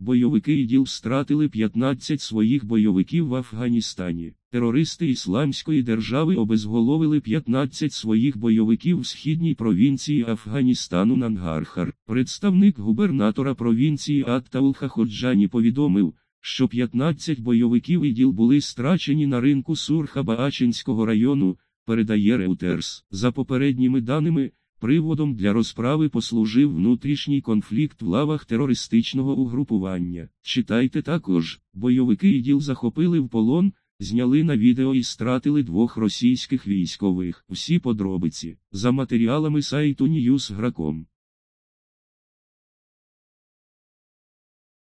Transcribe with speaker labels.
Speaker 1: Бойовики іділ стратили 15 своїх бойовиків в Афганістані. Терористи Ісламської держави обезголовили 15 своїх бойовиків в східній провінції Афганістану Нангархар. Представник губернатора провінції Аттаулха Ходжані повідомив, що 15 бойовиків іділ були страчені на ринку Сурха Баачинського району, передає Реутерс. За попередніми даними. Приводом для розправи послужив внутрішній конфлікт в лавах терористичного угрупування. Читайте також, бойовики іділ захопили в полон, зняли на відео і стратили двох російських військових. Всі подробиці за матеріалами
Speaker 2: сайту Ньюсграком.